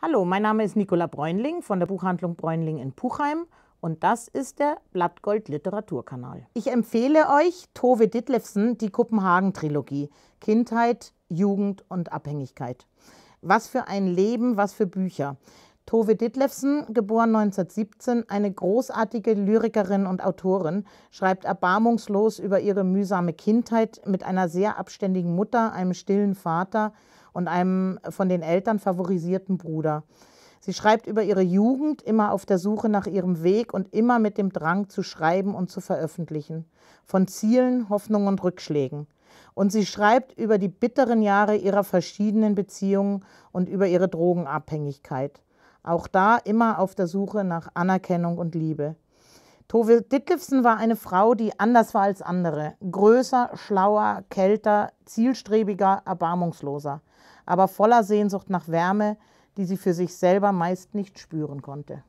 Hallo, mein Name ist Nicola Bräunling von der Buchhandlung Bräunling in Puchheim und das ist der Blattgold Literaturkanal. Ich empfehle euch Tove Ditlevsen, die Kopenhagen Trilogie, Kindheit, Jugend und Abhängigkeit. Was für ein Leben, was für Bücher. Tove Ditlevsen, geboren 1917, eine großartige Lyrikerin und Autorin, schreibt erbarmungslos über ihre mühsame Kindheit mit einer sehr abständigen Mutter, einem stillen Vater und einem von den Eltern favorisierten Bruder. Sie schreibt über ihre Jugend, immer auf der Suche nach ihrem Weg und immer mit dem Drang zu schreiben und zu veröffentlichen, von Zielen, Hoffnungen und Rückschlägen. Und sie schreibt über die bitteren Jahre ihrer verschiedenen Beziehungen und über ihre Drogenabhängigkeit. Auch da immer auf der Suche nach Anerkennung und Liebe. Tove Ditlevsen war eine Frau, die anders war als andere. Größer, schlauer, kälter, zielstrebiger, erbarmungsloser. Aber voller Sehnsucht nach Wärme, die sie für sich selber meist nicht spüren konnte.